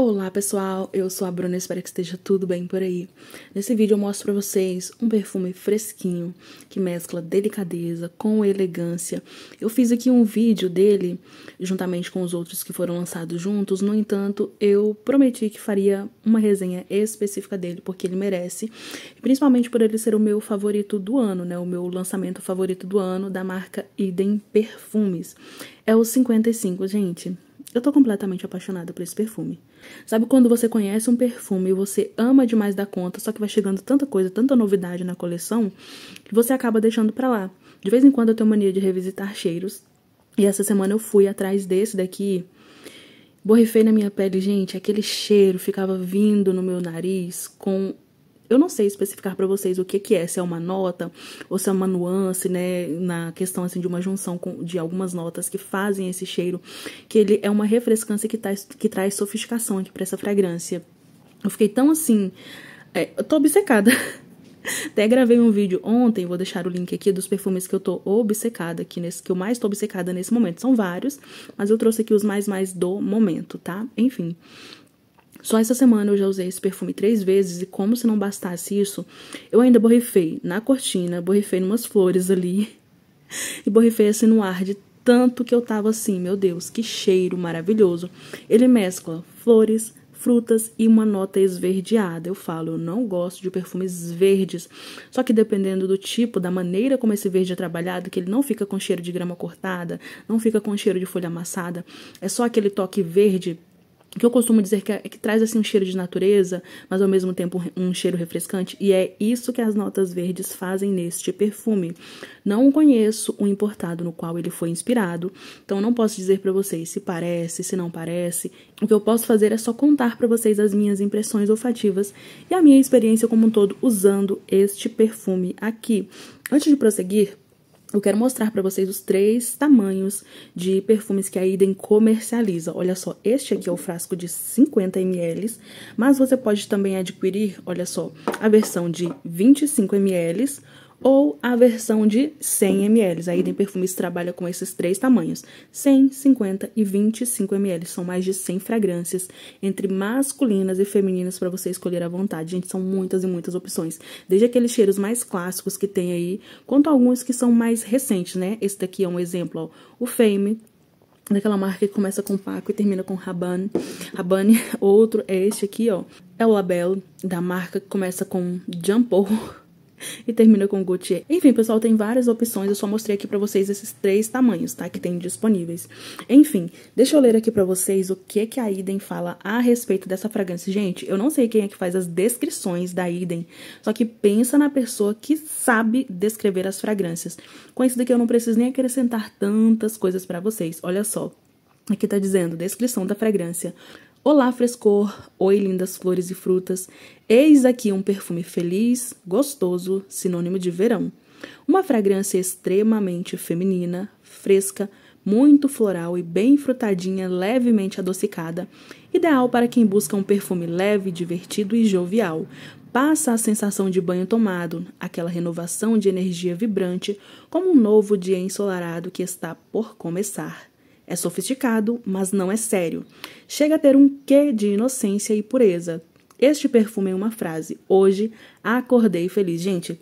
Olá pessoal, eu sou a Bruna, espero que esteja tudo bem por aí. Nesse vídeo eu mostro para vocês um perfume fresquinho que mescla delicadeza com elegância. Eu fiz aqui um vídeo dele juntamente com os outros que foram lançados juntos, no entanto, eu prometi que faria uma resenha específica dele porque ele merece, principalmente por ele ser o meu favorito do ano, né? O meu lançamento favorito do ano da marca Idem Perfumes. É o 55, gente. Eu tô completamente apaixonada por esse perfume. Sabe quando você conhece um perfume e você ama demais da conta, só que vai chegando tanta coisa, tanta novidade na coleção, que você acaba deixando pra lá. De vez em quando eu tenho mania de revisitar cheiros. E essa semana eu fui atrás desse daqui. Borrifei na minha pele, gente, aquele cheiro ficava vindo no meu nariz com eu não sei especificar para vocês o que, que é, se é uma nota ou se é uma nuance, né, na questão assim de uma junção com, de algumas notas que fazem esse cheiro, que ele é uma refrescância que, tá, que traz sofisticação aqui para essa fragrância. Eu fiquei tão assim, é, eu tô obcecada. Até gravei um vídeo ontem, vou deixar o link aqui dos perfumes que eu tô obcecada aqui nesse que eu mais tô obcecada nesse momento. São vários, mas eu trouxe aqui os mais mais do momento, tá? Enfim. Só essa semana eu já usei esse perfume três vezes e como se não bastasse isso, eu ainda borrifei na cortina, borrifei umas flores ali e borrifei assim no ar de tanto que eu tava assim, meu Deus, que cheiro maravilhoso. Ele mescla flores, frutas e uma nota esverdeada. Eu falo, eu não gosto de perfumes verdes. Só que dependendo do tipo, da maneira como esse verde é trabalhado, que ele não fica com cheiro de grama cortada, não fica com cheiro de folha amassada, é só aquele toque verde que eu costumo dizer que é que traz assim um cheiro de natureza, mas ao mesmo tempo um cheiro refrescante, e é isso que as notas verdes fazem neste perfume. Não conheço o importado no qual ele foi inspirado, então não posso dizer para vocês se parece, se não parece. O que eu posso fazer é só contar para vocês as minhas impressões olfativas e a minha experiência como um todo usando este perfume aqui. Antes de prosseguir, eu quero mostrar para vocês os três tamanhos de perfumes que a Eden comercializa. Olha só, este aqui é o frasco de 50 ml, mas você pode também adquirir, olha só, a versão de 25 ml ou a versão de 100 ml. A Idem Perfumes trabalha com esses três tamanhos: 100, 50 e 25 ml. São mais de 100 fragrâncias entre masculinas e femininas para você escolher à vontade. Gente, são muitas e muitas opções, desde aqueles cheiros mais clássicos que tem aí, quanto alguns que são mais recentes, né? Esse daqui é um exemplo, ó, o Fame, daquela marca que começa com Paco e termina com Rabanne. Rabanne, outro é este aqui, ó. É o Label, da marca que começa com Jumpo e termina com Gautier. Enfim, pessoal, tem várias opções, eu só mostrei aqui pra vocês esses três tamanhos, tá? Que tem disponíveis. Enfim, deixa eu ler aqui pra vocês o que que a Idem fala a respeito dessa fragrância. Gente, eu não sei quem é que faz as descrições da Idem, só que pensa na pessoa que sabe descrever as fragrâncias. Com isso daqui eu não preciso nem acrescentar tantas coisas pra vocês, olha só. Aqui tá dizendo, descrição da fragrância. Olá, frescor! Oi, lindas flores e frutas! Eis aqui um perfume feliz, gostoso, sinônimo de verão. Uma fragrância extremamente feminina, fresca, muito floral e bem frutadinha, levemente adocicada, ideal para quem busca um perfume leve, divertido e jovial. Passa a sensação de banho tomado, aquela renovação de energia vibrante, como um novo dia ensolarado que está por começar. É sofisticado, mas não é sério. Chega a ter um quê de inocência e pureza. Este perfume é uma frase. Hoje acordei feliz. Gente,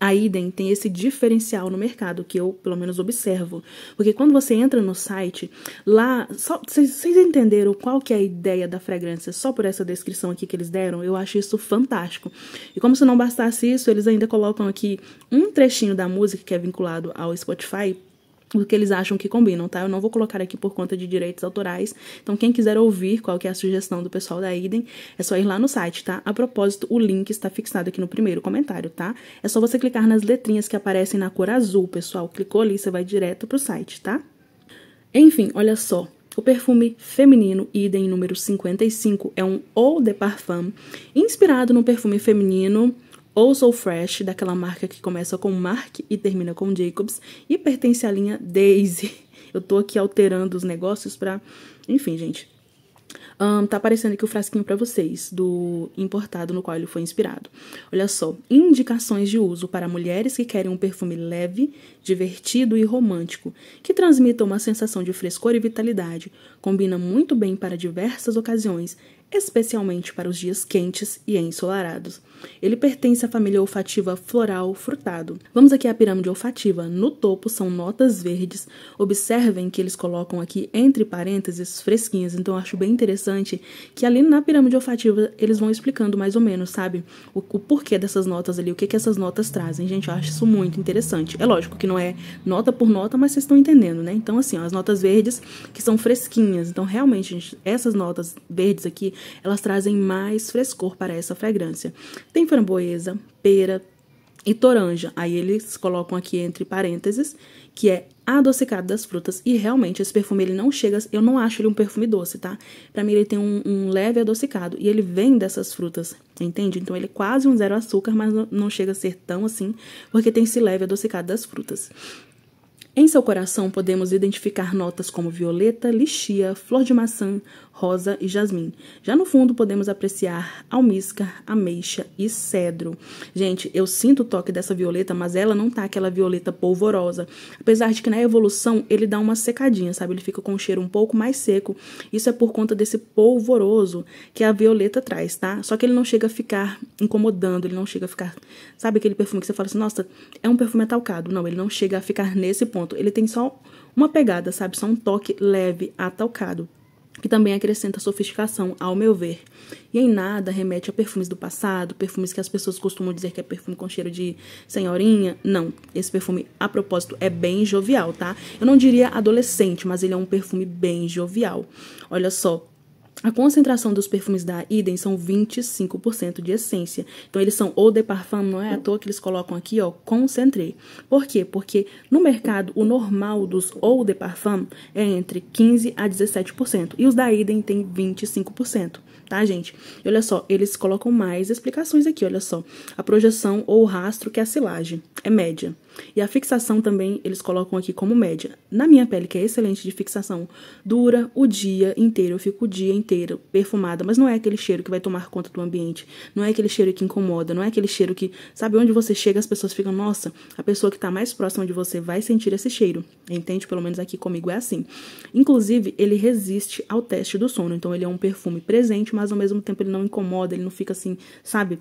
a Idem tem esse diferencial no mercado que eu, pelo menos, observo. Porque quando você entra no site, lá. Vocês entenderam qual que é a ideia da fragrância só por essa descrição aqui que eles deram? Eu acho isso fantástico. E como se não bastasse isso, eles ainda colocam aqui um trechinho da música que é vinculado ao Spotify o que eles acham que combinam, tá? Eu não vou colocar aqui por conta de direitos autorais. Então, quem quiser ouvir qual que é a sugestão do pessoal da idem, é só ir lá no site, tá? A propósito, o link está fixado aqui no primeiro comentário, tá? É só você clicar nas letrinhas que aparecem na cor azul, pessoal. Clicou ali, você vai direto pro site, tá? Enfim, olha só. O perfume feminino Idem número 55 é um eau de parfum inspirado no perfume feminino ou Soul Fresh, daquela marca que começa com Mark e termina com Jacobs, e pertence à linha Daisy. Eu tô aqui alterando os negócios pra. Enfim, gente. Um, tá aparecendo aqui o frasquinho para vocês, do importado no qual ele foi inspirado. Olha só, indicações de uso para mulheres que querem um perfume leve, divertido e romântico, que transmita uma sensação de frescor e vitalidade. Combina muito bem para diversas ocasiões especialmente para os dias quentes e ensolarados. Ele pertence à família olfativa floral frutado. Vamos aqui à pirâmide olfativa. No topo são notas verdes. Observem que eles colocam aqui entre parênteses fresquinhas, então acho bem interessante que ali na pirâmide olfativa eles vão explicando mais ou menos, sabe? O, o porquê dessas notas ali, o que, que essas notas trazem. Gente, eu acho isso muito interessante. É lógico que não é nota por nota, mas vocês estão entendendo, né? Então, assim, ó, as notas verdes que são fresquinhas. Então, realmente, gente, essas notas verdes aqui elas trazem mais frescor para essa fragrância. Tem framboesa, pera, e toranja. Aí eles colocam aqui entre parênteses que é adocicado das frutas e realmente esse perfume ele não chega, eu não acho ele um perfume doce, tá? Para mim ele tem um, um, leve adocicado e ele vem dessas frutas, entende? Então ele é quase um zero açúcar, mas não chega a ser tão assim, porque tem esse leve adocicado das frutas. Em seu coração podemos identificar notas como violeta, lixia, flor de maçã, rosa e jasmim. Já no fundo podemos apreciar almíscar, ameixa e cedro. Gente, eu sinto o toque dessa violeta, mas ela não tá aquela violeta polvorosa. Apesar de que na evolução ele dá uma secadinha, sabe? Ele fica com um cheiro um pouco mais seco. Isso é por conta desse polvoroso que a violeta traz, tá? Só que ele não chega a ficar incomodando, ele não chega a ficar, sabe aquele perfume que você fala assim, nossa, é um perfume atalcado. Não, ele não chega a ficar nesse ponto. Ele tem só uma pegada, sabe? Só um toque leve atalcado que também acrescenta sofisticação, ao meu ver. E em nada remete a perfumes do passado, perfumes que as pessoas costumam dizer que é perfume com cheiro de senhorinha. Não, esse perfume, a propósito, é bem jovial, tá? Eu não diria adolescente, mas ele é um perfume bem jovial. Olha só, a concentração dos perfumes da Idem são 25% de essência. Então eles são eau de parfum, não é à toa que eles colocam aqui, ó, concentré. Por quê? Porque no mercado o normal dos eau de parfum é entre 15 a 17% e os da Idem tem 25% tá, gente? E olha só, eles colocam mais explicações aqui, olha só. A projeção ou o rastro, que é a silagem, é média. E a fixação também eles colocam aqui como média. Na minha pele, que é excelente de fixação, dura o dia inteiro, eu fico o dia inteiro perfumada, mas não é aquele cheiro que vai tomar conta do ambiente, não é aquele cheiro que incomoda, não é aquele cheiro que, sabe, onde você chega as pessoas ficam, nossa, a pessoa que está mais próxima de você vai sentir esse cheiro, entende? Pelo menos aqui comigo é assim. Inclusive, ele resiste ao teste do sono, então ele é um perfume presente, mas ao mesmo tempo ele não incomoda, ele não fica assim, sabe?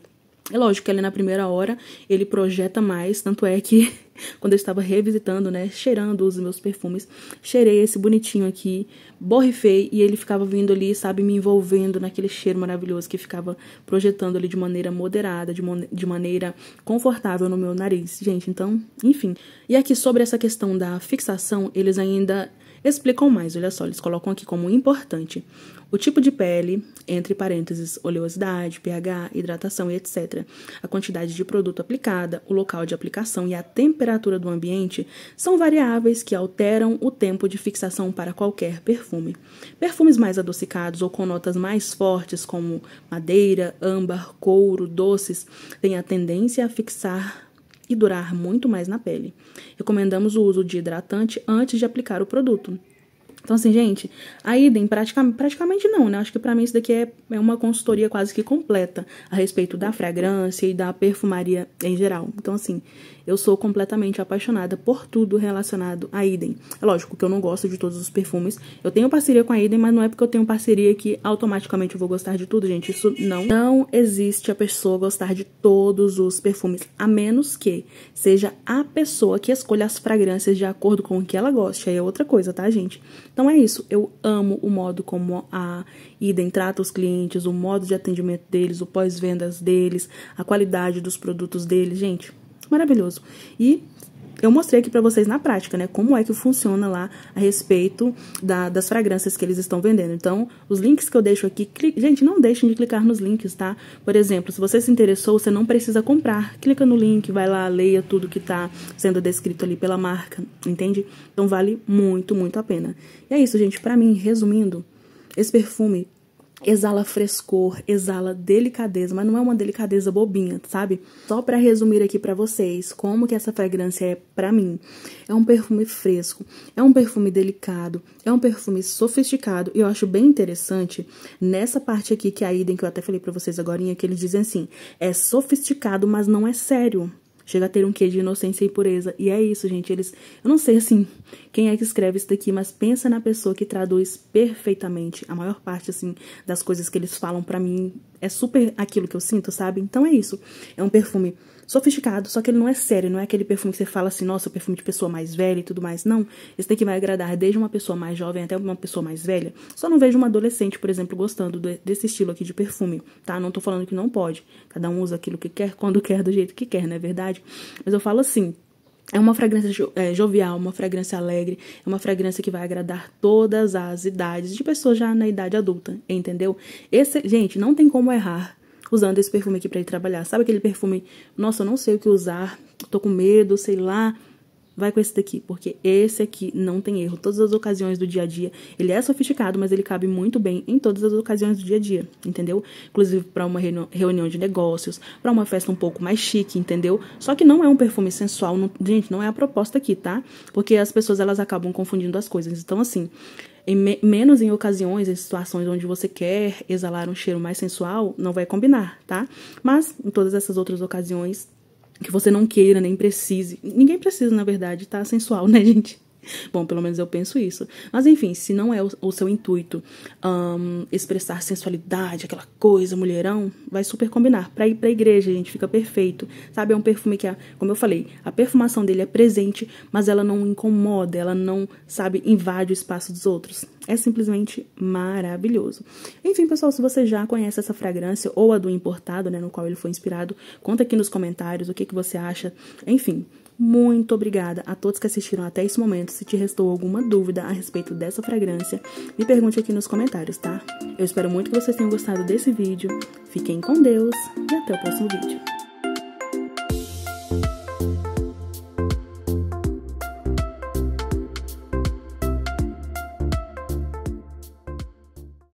É lógico que ali na primeira hora ele projeta mais, tanto é que quando eu estava revisitando, né, cheirando os meus perfumes, cheirei esse bonitinho aqui, borrifei e ele ficava vindo ali, sabe, me envolvendo naquele cheiro maravilhoso que ficava projetando ali de maneira moderada, de, de maneira confortável no meu nariz, gente, então, enfim. E aqui sobre essa questão da fixação, eles ainda explicam mais. Olha só, eles colocam aqui como importante o tipo de pele, entre parênteses, oleosidade, pH, hidratação e etc. A quantidade de produto aplicada, o local de aplicação e a temperatura do ambiente são variáveis que alteram o tempo de fixação para qualquer perfume. Perfumes mais adocicados ou com notas mais fortes, como madeira, âmbar, couro, doces, têm a tendência a fixar e durar muito mais na pele. Recomendamos o uso de hidratante antes de aplicar o produto. Então, assim, gente, a idem praticamente, praticamente não, né? Acho que para mim isso daqui é, é uma consultoria quase que completa a respeito da fragrância e da perfumaria em geral. Então, assim, eu sou completamente apaixonada por tudo relacionado a Idem. É lógico que eu não gosto de todos os perfumes. Eu tenho parceria com a Idem, mas não é porque eu tenho parceria que automaticamente eu vou gostar de tudo, gente. Isso não. Não existe a pessoa gostar de todos os perfumes, a menos que seja a pessoa que escolha as fragrâncias de acordo com o que ela goste. Aí é outra coisa, tá, gente? Então é isso. Eu amo o modo como a Idem trata os clientes, o modo de atendimento deles, o pós-vendas deles, a qualidade dos produtos deles, gente Maravilhoso. E eu mostrei aqui para vocês na prática, né, como é que funciona lá a respeito da, das fragrâncias que eles estão vendendo. Então, os links que eu deixo aqui, gente, não deixem de clicar nos links, tá? Por exemplo, se você se interessou, você não precisa comprar. Clica no link, vai lá, leia tudo que tá sendo descrito ali pela marca, entende? Então, vale muito, muito a pena. E é isso, gente, para mim, resumindo, esse perfume exala frescor, exala delicadeza, mas não é uma delicadeza bobinha, sabe? Só para resumir aqui para vocês como que essa fragrância é para mim. É um perfume fresco, é um perfume delicado, é um perfume sofisticado e eu acho bem interessante nessa parte aqui que é a idem que eu até falei para vocês agora, que eles dizem assim: é sofisticado, mas não é sério. Chega a ter um quê de inocência e pureza. E é isso, gente. Eles. Eu não sei assim quem é que escreve isso daqui, mas pensa na pessoa que traduz perfeitamente. A maior parte, assim, das coisas que eles falam para mim é super aquilo que eu sinto, sabe? Então é isso. É um perfume sofisticado, só que ele não é sério, não é aquele perfume que você fala assim, nossa, perfume de pessoa mais velha e tudo mais. Não, esse daqui vai agradar desde uma pessoa mais jovem até uma pessoa mais velha. Só não vejo uma adolescente, por exemplo, gostando desse estilo aqui de perfume, tá? Não tô falando que não pode. Cada um usa aquilo que quer, quando quer, do jeito que quer, não é verdade? Mas eu falo assim, é uma fragrância jo é, jovial, uma fragrância alegre, é uma fragrância que vai agradar todas as idades, de pessoas já na idade adulta, entendeu? Esse, gente, não tem como errar usando esse perfume aqui para ir trabalhar. Sabe aquele perfume, nossa, eu não sei o que usar, tô com medo, sei lá. Vai com esse daqui, porque esse aqui não tem erro. Todas as ocasiões do dia a dia, ele é sofisticado, mas ele cabe muito bem em todas as ocasiões do dia a dia, entendeu? Inclusive para uma reunião de negócios, para uma festa um pouco mais chique, entendeu? Só que não é um perfume sensual, não, gente, não é a proposta aqui, tá? Porque as pessoas elas acabam confundindo as coisas. Então assim, em me menos em ocasiões, em situações onde você quer exalar um cheiro mais sensual, não vai combinar, tá? Mas em todas essas outras ocasiões que você não queira nem precise, ninguém precisa, na verdade, tá sensual, né, gente? Bom, pelo menos eu penso isso. Mas enfim, se não é o, o seu intuito um, expressar sensualidade, aquela coisa, mulherão, vai super combinar. Pra ir pra igreja, gente, fica perfeito. Sabe, é um perfume que, como eu falei, a perfumação dele é presente, mas ela não incomoda, ela não, sabe, invade o espaço dos outros. É simplesmente maravilhoso. Enfim, pessoal, se você já conhece essa fragrância ou a do importado, né, no qual ele foi inspirado, conta aqui nos comentários o que, que você acha. Enfim, muito obrigada a todos que assistiram até esse momento. Se te restou alguma dúvida a respeito dessa fragrância, me pergunte aqui nos comentários, tá? Eu espero muito que vocês tenham gostado desse vídeo. Fiquem com Deus e até o próximo vídeo.